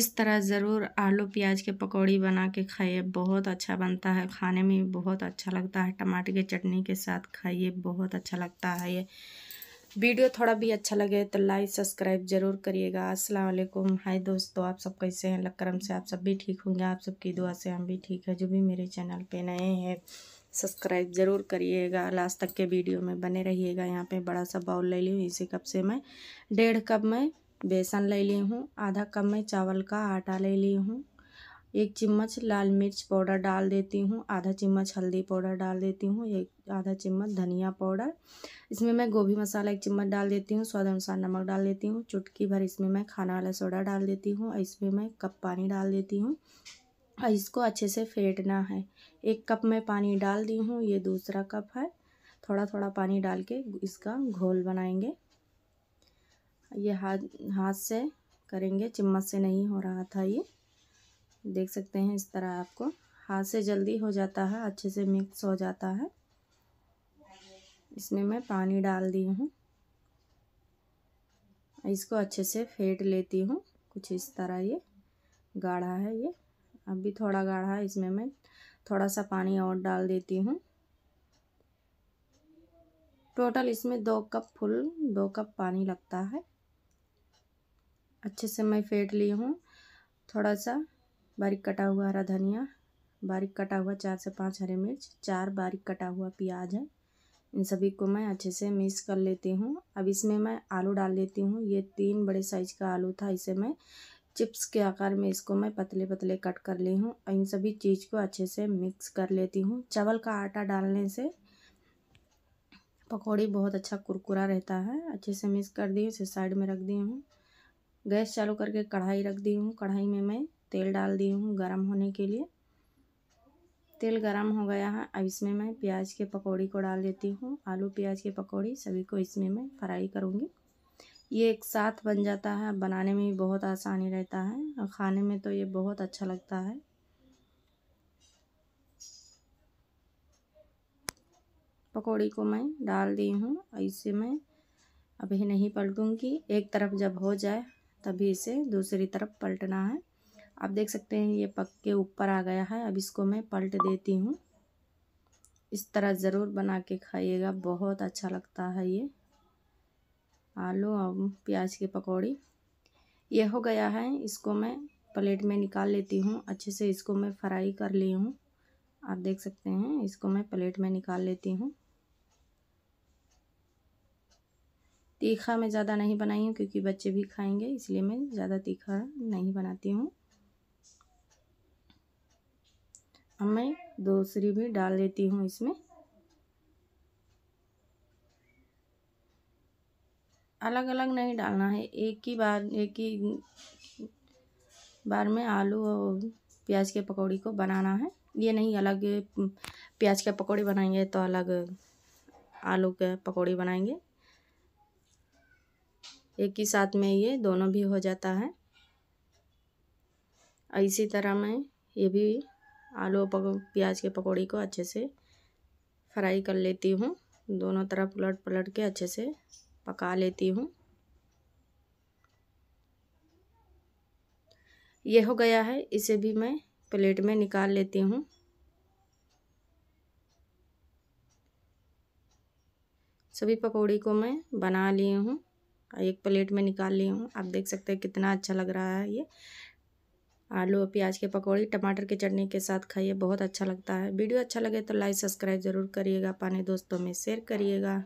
इस तरह ज़रूर आलू प्याज के पकौड़ी बना के खाइए बहुत अच्छा बनता है खाने में बहुत अच्छा लगता है टमाटर की चटनी के साथ खाइए बहुत अच्छा लगता है ये वीडियो थोड़ा भी अच्छा लगे तो लाइक सब्सक्राइब ज़रूर करिएगा अस्सलाम वालेकुम हाय दोस्तों आप सब कैसे हैं लक्रम से आप सब भी ठीक होंगे आप सबकी दुआ से हम भी ठीक है जो भी मेरे चैनल पे नए हैं सब्सक्राइब ज़रूर करिएगा लास्ट तक के वीडियो में बने रहिएगा यहाँ पे बड़ा सा बाउल ले ली इसी कप से मैं डेढ़ कप मैं बेसन ले ली हूँ आधा कप मैं चावल का आटा ले ली हूँ एक चम्मच लाल मिर्च पाउडर डाल देती हूँ आधा चम्मच हल्दी पाउडर डाल देती हूँ एक आधा चम्मच धनिया पाउडर इसमें मैं गोभी मसाला एक चम्मच डाल देती हूँ स्वाद अनुसार नमक डाल देती हूँ चुटकी भर इसमें मैं खाना वाला सोडा डाल देती हूँ इसमें मैं कप पानी डाल देती हूँ और इसको अच्छे से फेंटना है एक कप में पानी डाल दी हूँ ये दूसरा कप है थोड़ा थोड़ा पानी डाल के इसका घोल बनाएंगे ये हाथ हाथ से करेंगे चम्मच से नहीं हो रहा था ये देख सकते हैं इस तरह आपको हाथ से जल्दी हो जाता है अच्छे से मिक्स हो जाता है इसमें मैं पानी डाल दी हूँ इसको अच्छे से फेंट लेती हूँ कुछ इस तरह ये गाढ़ा है ये अभी थोड़ा गाढ़ा है इसमें मैं थोड़ा सा पानी और डाल देती हूँ टोटल इसमें दो कप फुल दो कप पानी लगता है अच्छे से मैं फेंट ली हूँ थोड़ा सा बारीक कटा हुआ हरा धनिया बारीक कटा हुआ चार से पाँच हरे मिर्च चार बारीक कटा हुआ प्याज है इन सभी को मैं अच्छे से मिक्स कर लेती हूँ अब इसमें मैं आलू डाल लेती हूँ ये तीन बड़े साइज़ का आलू था इसे मैं चिप्स के आकार में इसको मैं पतले पतले कट कर ली हूँ और इन सभी चीज़ को अच्छे से मिक्स कर लेती हूँ चावल का आटा डालने से पकौड़ी बहुत अच्छा कुरकुरा रहता है अच्छे से मिक्स कर दी इसे साइड में रख दी हूँ गैस चालू करके कढ़ाई रख दी हूँ कढ़ाई में मैं तेल डाल दी हूँ गर्म होने के लिए तेल गर्म हो गया है अब इसमें मैं प्याज के पकौड़ी को डाल देती हूँ आलू प्याज के पकौड़ी सभी को इसमें मैं फ्राई करूँगी ये एक साथ बन जाता है बनाने में भी बहुत आसानी रहता है और खाने में तो ये बहुत अच्छा लगता है पकौड़ी को मैं डाल दी हूँ और इसे मैं अभी नहीं पलटूँगी एक तरफ जब हो जाए तभी इसे दूसरी तरफ पलटना है आप देख सकते हैं ये पक के ऊपर आ गया है अब इसको मैं पलट देती हूँ इस तरह ज़रूर बना के खाइएगा बहुत अच्छा लगता है ये आलू और प्याज की पकौड़ी ये हो गया है इसको मैं प्लेट में निकाल लेती हूँ अच्छे से इसको मैं फ्राई कर ली हूँ आप देख सकते हैं इसको मैं प्लेट में निकाल लेती हूँ तीखा मैं ज़्यादा नहीं बनाई हूँ क्योंकि बच्चे भी खाएंगे इसलिए मैं ज़्यादा तीखा नहीं बनाती हूँ अब मैं दूसरी भी डाल लेती हूँ इसमें अलग अलग नहीं डालना है एक ही बार एक ही बार में आलू और प्याज के पकौड़ी को बनाना है ये नहीं अलग प्याज के पकौड़े बनाएंगे तो अलग आलू के पकौड़ी बनाएंगे एक ही साथ में ये दोनों भी हो जाता है इसी तरह मैं ये भी आलू और प्याज के पकौड़ी को अच्छे से फ्राई कर लेती हूँ दोनों तरफ पलट पलट के अच्छे से पका लेती हूँ ये हो गया है इसे भी मैं प्लेट में निकाल लेती हूँ सभी पकौड़ी को मैं बना ली हूँ एक प्लेट में निकाल ली हूँ आप देख सकते हैं कितना अच्छा लग रहा है ये आलू और प्याज के पकौड़ी टमाटर की चटनी के साथ खाइए बहुत अच्छा लगता है वीडियो अच्छा लगे तो लाइक सब्सक्राइब ज़रूर करिएगा अपने दोस्तों में शेयर करिएगा